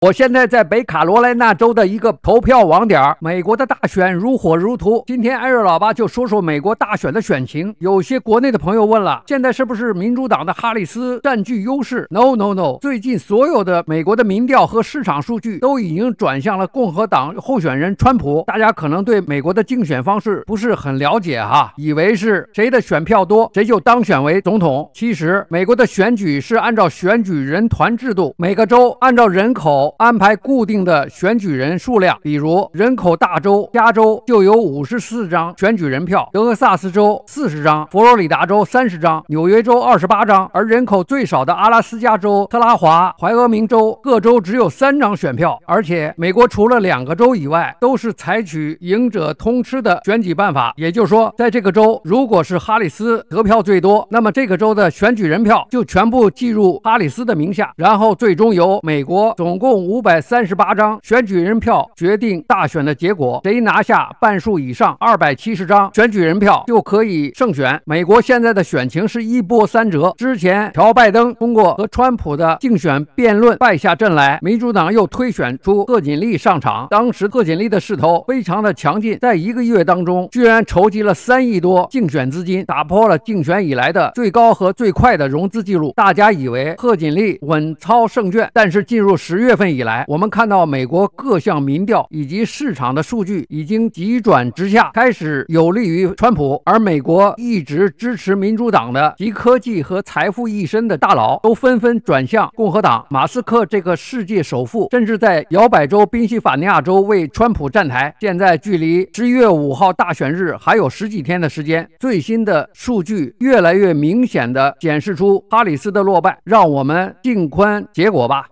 我现在在北卡罗来纳州的一个投票网点儿，美国的大选如火如荼。今天艾瑞老八就说说美国大选的选情。有些国内的朋友问了，现在是不是民主党的哈里斯占据优势？No No No，最近所有的美国的民调和市场数据都已经转向了共和党候选人川普。大家可能对美国的竞选方式不是很了解哈，以为是谁的选票多谁就当选为总统。其实美国的选举是按照选举人团制度，每个州按照人口。安排固定的选举人数量，比如人口大州加州就有五十四张选举人票，德克萨斯州四十张，佛罗里达州三十张，纽约州二十八张，而人口最少的阿拉斯加州、特拉华、怀俄明州各州只有三张选票。而且美国除了两个州以外，都是采取赢者通吃的选举办法，也就是说，在这个州如果是哈里斯得票最多，那么这个州的选举人票就全部计入哈里斯的名下，然后最终由美国总共。五百三十八张选举人票决定大选的结果，谁拿下半数以上二百七十张选举人票就可以胜选。美国现在的选情是一波三折。之前乔拜登通过和川普的竞选辩论败下阵来，民主党又推选出贺锦丽上场。当时贺锦丽的势头非常的强劲，在一个月当中居然筹集了三亿多竞选资金，打破了竞选以来的最高和最快的融资记录。大家以为贺锦丽稳操胜券，但是进入十月份。以来，我们看到美国各项民调以及市场的数据已经急转直下，开始有利于川普。而美国一直支持民主党的集科技和财富一身的大佬都纷纷转向共和党。马斯克这个世界首富甚至在摇摆州宾夕法尼亚州为川普站台。现在距离十一月五号大选日还有十几天的时间，最新的数据越来越明显的显示出哈里斯的落败，让我们静观结果吧。